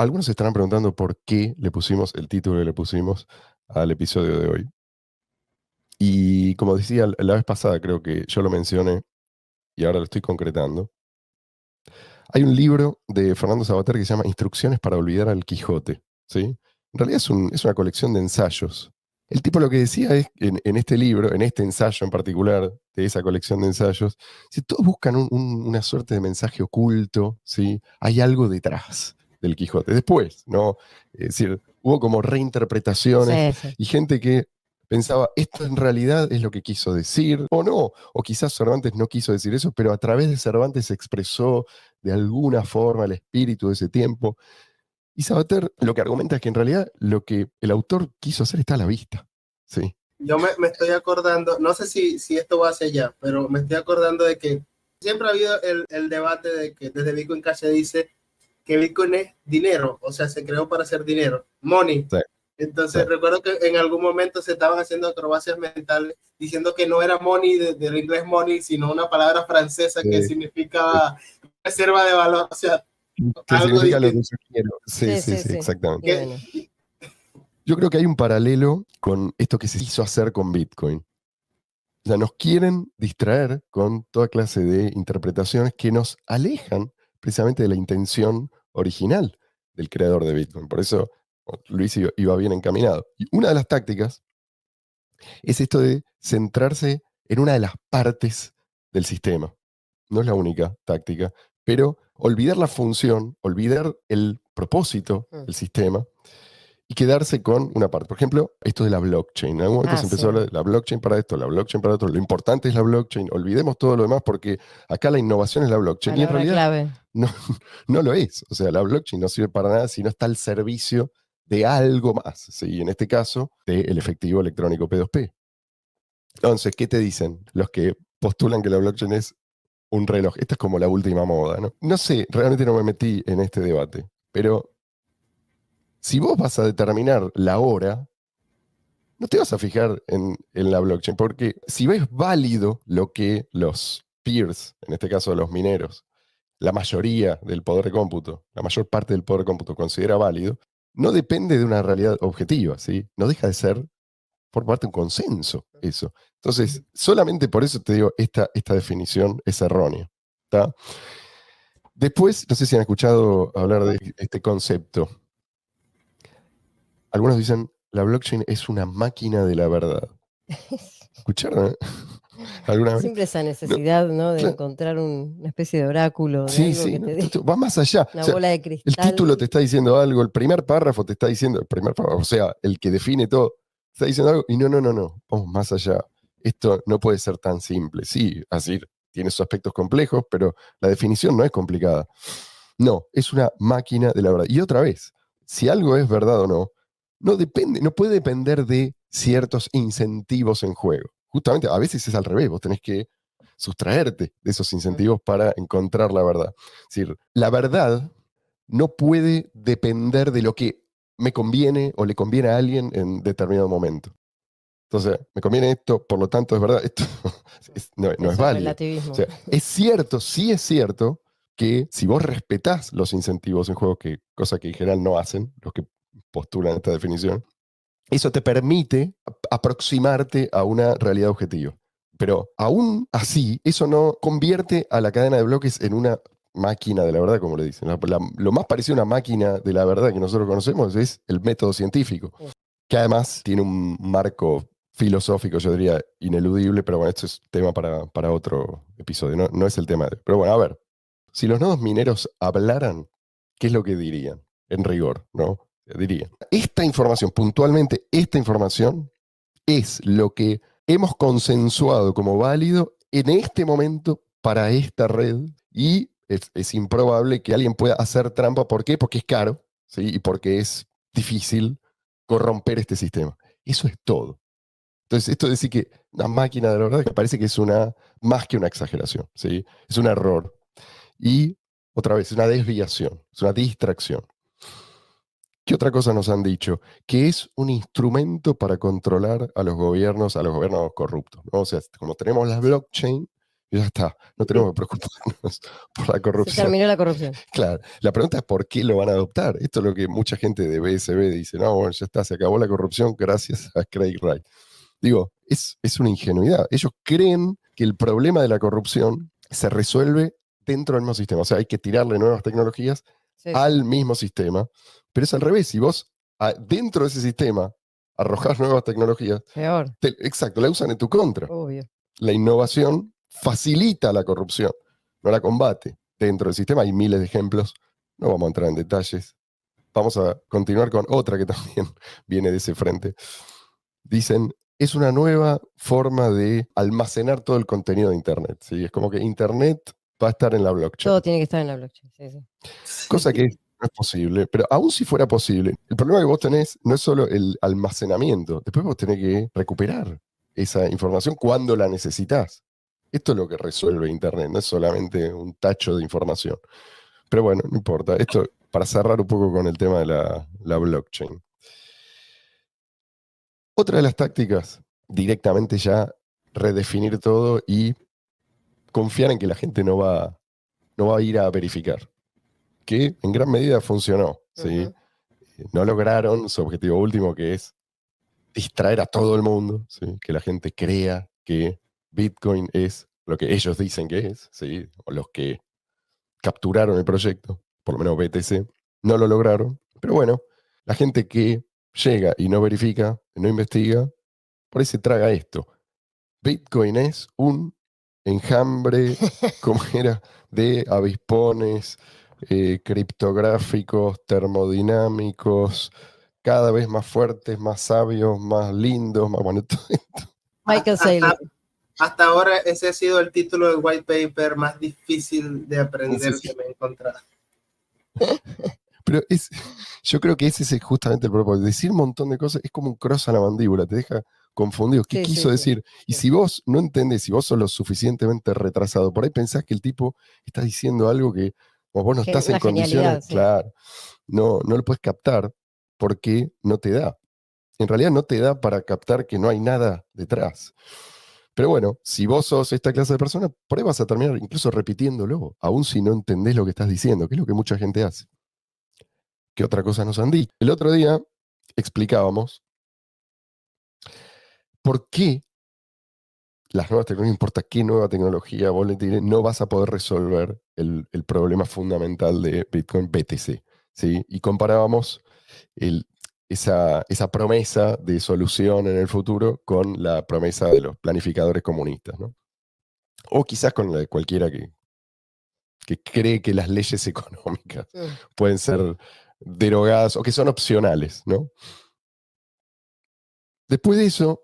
Algunos se estarán preguntando por qué le pusimos el título que le pusimos al episodio de hoy. Y como decía la vez pasada, creo que yo lo mencioné y ahora lo estoy concretando. Hay un libro de Fernando Sabater que se llama Instrucciones para olvidar al Quijote. ¿sí? En realidad es, una colección de ensayos. El tipo lo que decía es, en, en, este libro, en este ensayo en particular, de esa colección de ensayos, si todos buscan una suerte de mensaje oculto, ¿sí? hay algo detrás del Quijote. Después, ¿no? Es decir, hubo como reinterpretaciones y gente que pensaba, esto en realidad es lo que quiso decir, o no, o quizás Cervantes no quiso decir eso, pero a través de Cervantes se expresó de alguna forma el espíritu de ese tiempo. Y Sabater lo que argumenta es que en realidad lo que el autor quiso hacer está a la vista. Sí. Yo me, estoy acordando, no sé si, si esto va hacia allá, pero me estoy acordando de que siempre ha habido el, debate de que desde Vico en Calle dice que Bitcoin es dinero, o sea, se creó para hacer dinero, money. Entonces recuerdo que en algún momento se estaban haciendo acrobacias mentales diciendo que no era money del de inglés money, sino una palabra francesa que significaba reserva de valor, o sea, algo distinto. Sí, sí, sí, exactamente. Yo creo que hay un paralelo con esto que se hizo hacer con Bitcoin. O sea, nos quieren distraer con toda clase de interpretaciones que nos alejan precisamente de la intención original del creador de Bitcoin. Por eso Luis iba bien encaminado. Y una de las tácticas es esto de centrarse en una de las partes del sistema. No es la única táctica, pero olvidar la función, olvidar el propósito mm. del sistema y quedarse con una parte. Por ejemplo, esto de la blockchain. En algún momento se ah, empezó a hablar de la blockchain para esto, la blockchain para otro. Lo importante es la blockchain. Olvidemos todo lo demás porque acá la innovación es la blockchain. y en realidad No, no lo es. O sea, la blockchain no sirve para nada si no está al servicio de algo más. ¿sí? En este caso, del efectivo electrónico P2P. Entonces, ¿qué te dicen los que postulan que la blockchain es un reloj? Esta es como la última moda, ¿no? No sé, realmente no me metí en este debate, pero si vos vas a determinar la hora, no te vas a fijar en, la blockchain, porque si ves válido lo que los peers, en este caso los mineros, la mayoría del poder de cómputo, la mayor parte del poder de cómputo considera válido, no depende de una realidad objetiva, ¿sí? No deja de ser, por parte, un consenso eso. Entonces, solamente por eso te digo, esta, esta definición es errónea, Después, no sé si han escuchado hablar de este concepto, algunos dicen, la blockchain es una máquina de la verdad. ¿Escucharon? ¿eh? ¿Alguna Siempre esa necesidad no, de encontrar una especie de oráculo. sí, sí, va más allá. Una bola de cristal. El título te está diciendo algo, el primer párrafo te está diciendo, el primer párrafo, o sea, el que define todo, está diciendo algo y no, no, no, no, vamos más allá. Esto no puede ser tan simple. Sí, así tiene sus aspectos complejos, pero la definición no es complicada. No, es una máquina de la verdad. Y otra vez, si algo es verdad o no, no depende, no puede depender de ciertos incentivos en juego. Justamente, a veces es al revés, vos tenés que sustraerte de esos incentivos para encontrar la verdad. Es decir, la verdad no puede depender de lo que me conviene o le conviene a alguien en determinado momento. Entonces, me conviene esto, por lo tanto es verdad, esto no, es, válido. es cierto, sí es cierto que si vos respetás los incentivos en juego, que, cosa que en general no hacen, los que postulan esta definición, eso te permite aproximarte a una realidad objetiva. Pero aún así, eso no convierte a la cadena de bloques en una máquina de la verdad, como le dicen. lo más parecido a una máquina de la verdad que nosotros conocemos es el método científico, que además tiene un marco filosófico, yo diría, ineludible, pero bueno, esto es tema para, otro episodio, no, no es el tema de... Pero bueno, a ver, si los nodos mineros hablaran, ¿qué es lo que dirían? En rigor, ¿no? diría. Esta información, puntualmente esta información, es lo que hemos consensuado como válido en este momento para esta red y es, improbable que alguien pueda hacer trampa. ¿Por qué? Porque es caro ¿sí? y porque es difícil corromper este sistema. Eso es todo. Entonces, esto es decir que la máquina de la verdad que parece que es una, más que una exageración, ¿sí? es un error. Y otra vez, es una desviación, es una distracción. ¿Qué otra cosa nos han dicho? Que es un instrumento para controlar a los gobiernos, a los gobiernos corruptos. O sea, como tenemos las blockchain, ya está, no tenemos que preocuparnos por la corrupción. Se terminó la corrupción. Claro, la pregunta es por qué lo van a adoptar. Esto es lo que mucha gente de BSB dice, no, bueno, ya está, se acabó la corrupción gracias a Craig Wright. Digo, es, es una ingenuidad. Ellos creen que el problema de la corrupción se resuelve dentro del mismo sistema. O sea, hay que tirarle nuevas tecnologías al mismo sistema, pero es al revés. Si vos dentro de ese sistema arrojas nuevas tecnologías, exacto, la usan en tu contra. La innovación facilita la corrupción, no la combate. Dentro del sistema hay miles de ejemplos, no vamos a entrar en detalles. Vamos a continuar con otra que también viene de ese frente. Dicen, es una nueva forma de almacenar todo el contenido de Internet. ¿sí? Es como que Internet va a estar en la blockchain. Todo tiene que estar en la blockchain, sí, sí. Cosa que no es posible, pero aún si fuera posible, el problema que vos tenés no es solo el almacenamiento, después vos tenés que recuperar esa información cuando la necesitas. Esto es lo que resuelve Internet, no es solamente un tacho de información. Pero bueno, no importa. Esto para cerrar un poco con el tema de la, la blockchain. Otra de las tácticas, directamente ya redefinir todo y confiar en que la gente no va, no va a ir a verificar. Que en gran medida funcionó. ¿sí? Eh, no lograron su objetivo último, que es distraer a todo el mundo, que la gente crea que Bitcoin es lo que ellos dicen que es, ¿sí? o los que capturaron el proyecto, por lo menos BTC, no lo lograron. Pero bueno, la gente que llega y no verifica, no investiga, por ahí se traga esto. Bitcoin es un enjambre, como era, de avispones, eh, criptográficos, termodinámicos, cada vez más fuertes, más sabios, más lindos, más bonitos. Michael Saylor. Hasta, ahora ese ha sido el título del white paper más difícil de aprender que me he encontrado. Pero yo creo que ese es justamente el propósito. Decir un montón de cosas es como un cross a la mandíbula, te deja confundidos. ¿Qué quiso decir? y si vos no entendés, si vos sos lo suficientemente retrasado, por ahí pensás que el tipo está diciendo algo que vos no estás en condiciones, claro, no, no lo puedes captar porque no te da. En realidad no te da para captar que no hay nada detrás. Pero bueno, si vos sos esta clase de persona, por ahí vas a terminar incluso repitiéndolo, aun si no entendés lo que estás diciendo, que es lo que mucha gente hace. ¿Qué otra cosa nos han dicho? El otro día explicábamos por qué las nuevas tecnologías, no importa qué nueva tecnología vos le no vas a poder resolver el, problema fundamental de Bitcoin BTC. ¿sí? Y comparábamos el, esa, esa, promesa de solución en el futuro con la promesa de los planificadores comunistas. O quizás con la de cualquiera que, que cree que las leyes económicas pueden ser derogadas o que son opcionales. ¿no? Después de eso,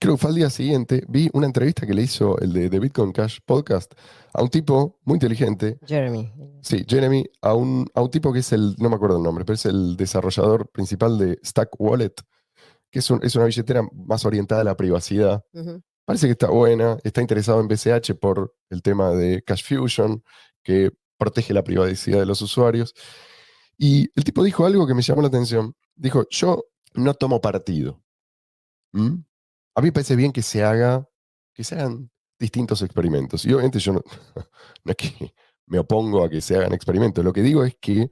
creo que fue al día siguiente, vi una entrevista que le hizo el de, Bitcoin Cash Podcast a un tipo muy inteligente. Jeremy. Sí, Jeremy, a un, a tipo que es el, no me acuerdo el nombre, pero es el desarrollador principal de Stack Wallet, que es, un, es una billetera más orientada a la privacidad. Parece que está buena, está interesado en BCH por el tema de Cash Fusion, que protege la privacidad de los usuarios. Y el tipo dijo algo que me llamó la atención. Dijo, yo no tomo partido. ¿Mm? A mí me parece bien que se haga, que se hagan distintos experimentos. Y obviamente yo no, es que me opongo a que se hagan experimentos. Lo que digo es que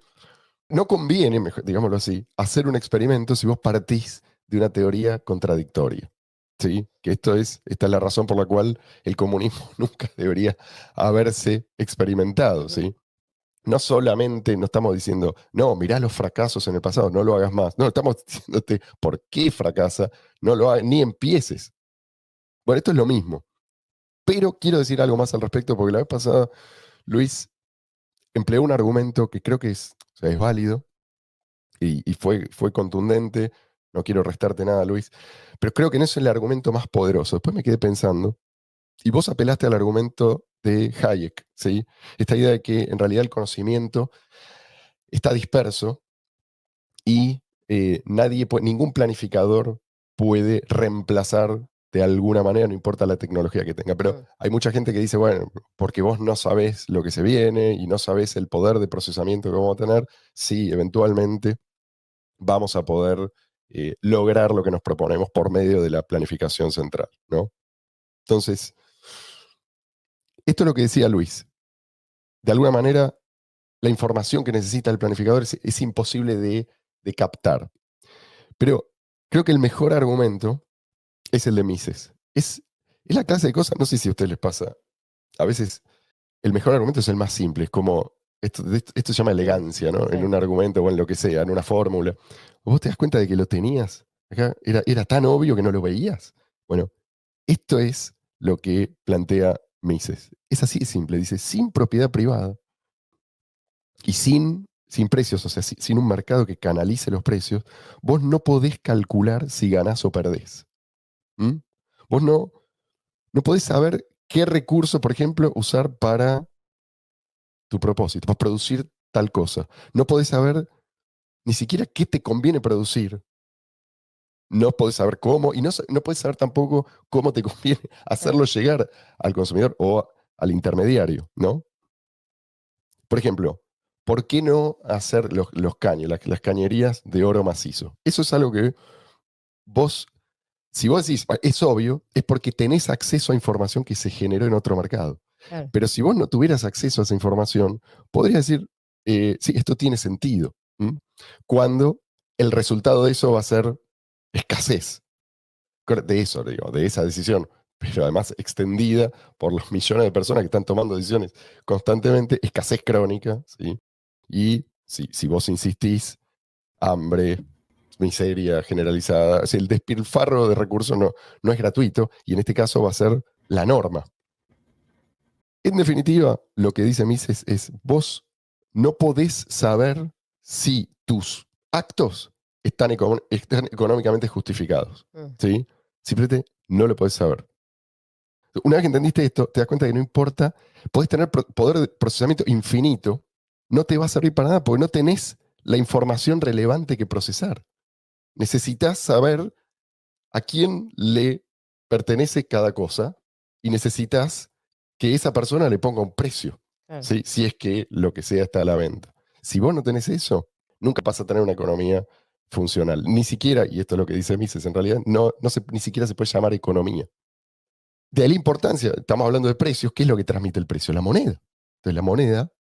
no conviene, digámoslo así, hacer un experimento si vos partís de una teoría contradictoria. ¿sí? Que esto es, esta es la razón por la cual el comunismo nunca debería haberse experimentado, ¿sí? no solamente no estamos diciendo, no, mirá los fracasos en el pasado, no lo hagas más. No, estamos diciéndote por qué fracasa, no lo hagas, ni empieces. Bueno, esto es lo mismo. Pero quiero decir algo más al respecto, porque la vez pasada Luis empleó un argumento que creo que es, válido y, y, fue, fue contundente. No quiero restarte nada, Luis, pero creo que no es el argumento más poderoso. Después me quedé pensando y vos apelaste al argumento de Hayek, ¿sí? Esta idea de que en realidad el conocimiento está disperso y eh, ningún planificador puede reemplazar de alguna manera, no importa la tecnología que tenga. Pero mm. hay mucha gente que dice, bueno, porque vos no sabés lo que se viene y no sabés el poder de procesamiento que vamos a tener, sí, eventualmente vamos a poder eh, lograr lo que nos proponemos por medio de la planificación central, ¿no? Entonces, esto es lo que decía Luis. De alguna manera, la información que necesita el planificador es, imposible de, captar. Pero creo que el mejor argumento es el de Mises. Es, es la clase de cosas, no sé si a ustedes les pasa, a veces el mejor argumento es el más simple, es como, esto, se llama elegancia, ¿no? En un argumento o en lo que sea, en una fórmula. Vos te das cuenta de que lo tenías, era, era tan obvio que no lo veías. Bueno, esto es lo que plantea me dices Es así de simple, dice, sin propiedad privada y sin, sin precios, o sea, sin un mercado que canalice los precios, vos no podés calcular si ganás o perdés. Vos no, no podés saber qué recurso, por ejemplo, usar para tu propósito, para producir tal cosa. No podés saber ni siquiera qué te conviene producir, no puedes saber cómo y no, no podés saber tampoco cómo te conviene hacerlo llegar al consumidor o al intermediario, ¿no? Por ejemplo, ¿por qué no hacer los, caños, las, cañerías de oro macizo? Eso es algo que vos, si vos decís, ah, es obvio, es porque tenés acceso a información que se generó en otro mercado. Pero si vos no tuvieras acceso a esa información, podrías decir, eh, sí, esto tiene sentido. Cuando el resultado de eso va a ser escasez de eso, digo, de esa decisión, pero además extendida por los millones de personas que están tomando decisiones constantemente, escasez crónica, ¿sí? Y si vos insistís, hambre, miseria generalizada, el despilfarro de recursos no, no es gratuito y en este caso va a ser la norma. En definitiva, lo que dice Mises es, vos no podés saber si tus actos están, económicamente justificados. Ah. ¿sí? Simplemente no lo podés saber. Una vez que entendiste esto, te das cuenta que no importa, podés tener poder de procesamiento infinito, no te va a servir para nada porque no tenés la información relevante que procesar. Necesitas saber a quién le pertenece cada cosa y necesitas que esa persona le ponga un precio, ¿sí? si es que lo que sea está a la venta. Si vos no tenés eso, nunca vas a tener una economía funcional. Ni siquiera, y esto es lo que dice Mises, en realidad no, no ni siquiera se puede llamar economía. De la importancia, estamos hablando de precios, ¿qué es lo que transmite el precio? La moneda. Entonces la moneda,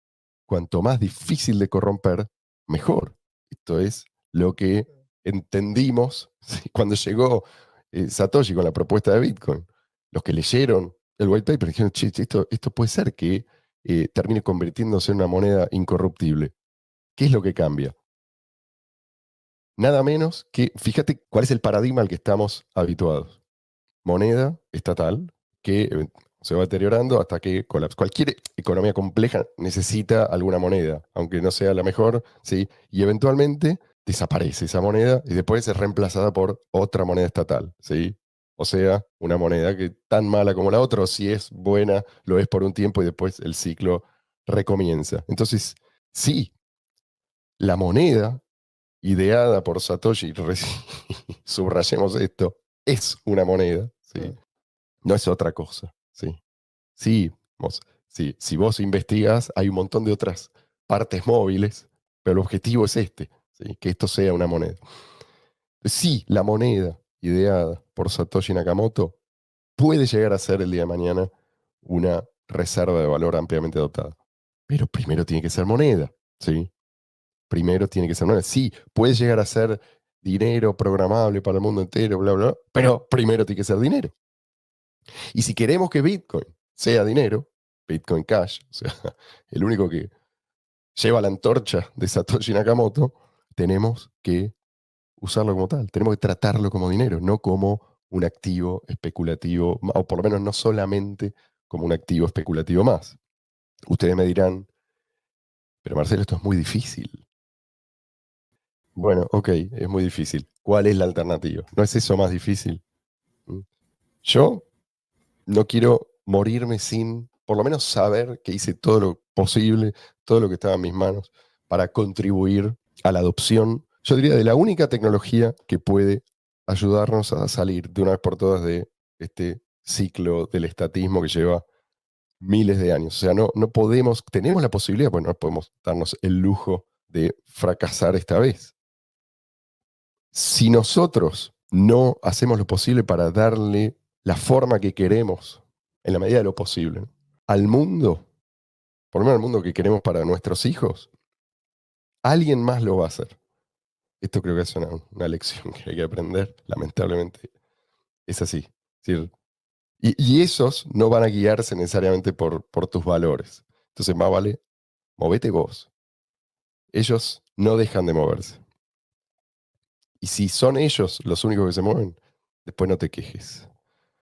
cuanto más difícil de corromper, mejor. Esto es lo que entendimos cuando llegó eh, Satoshi con la propuesta de Bitcoin. Los que leyeron el white paper dijeron, che, esto, esto puede ser que eh, termine convirtiéndose en una moneda incorruptible. ¿Qué es lo que cambia? Nada menos que, fíjate cuál es el paradigma al que estamos habituados. Moneda estatal que eh, se va deteriorando hasta que colapsa. Cualquier economía compleja necesita alguna moneda, aunque no sea la mejor, ¿sí? Y eventualmente desaparece esa moneda y después es reemplazada por otra moneda estatal, ¿sí? O sea, una moneda que tan mala como la otra, o si es buena, lo es por un tiempo y después el ciclo recomienza. Entonces, sí, la moneda ideada por Satoshi, subrayemos esto, es una moneda, ¿sí? no es otra cosa. Sí, sí, si vos investigas, hay un montón de otras partes móviles, pero el objetivo es este, que esto sea una moneda. Sí, la moneda ideada por Satoshi Nakamoto puede llegar a ser el día de mañana una reserva de valor ampliamente adoptada Pero primero tiene que ser moneda, ¿sí? primero tiene que ser Sí, puede llegar a ser dinero programable para el mundo entero, bla, bla, bla, pero primero tiene que ser dinero. Y si queremos que Bitcoin sea dinero, Bitcoin Cash, o sea, el único que lleva la antorcha de Satoshi Nakamoto, tenemos que usarlo como tal, tenemos que tratarlo como dinero, no como un activo especulativo, o por lo menos no solamente como un activo especulativo más. Ustedes me dirán, pero Marcelo, esto es muy difícil. Bueno, ok, es muy difícil. ¿Cuál es la alternativa? ¿No es eso más difícil? Mm. Yo no quiero morirme sin, por lo menos, saber que hice todo lo posible, todo lo que estaba en mis manos para contribuir a la adopción, yo diría, de la única tecnología que puede ayudarnos a salir de una vez por todas de este ciclo del estatismo que lleva miles de años. O sea, no, no podemos, tenemos la posibilidad, bueno, pues no podemos darnos el lujo de fracasar esta vez. Si nosotros no hacemos lo posible para darle la forma que queremos, en la medida de lo posible, al mundo, por lo menos al mundo que queremos para nuestros hijos, alguien más lo va a hacer. Esto creo que es una, lección que hay que aprender, lamentablemente. Es así. y, esos no van a guiarse necesariamente por, por tus valores. Entonces más vale, movete vos. Ellos no dejan de moverse. Y si son ellos los únicos que se mueven, después no te quejes.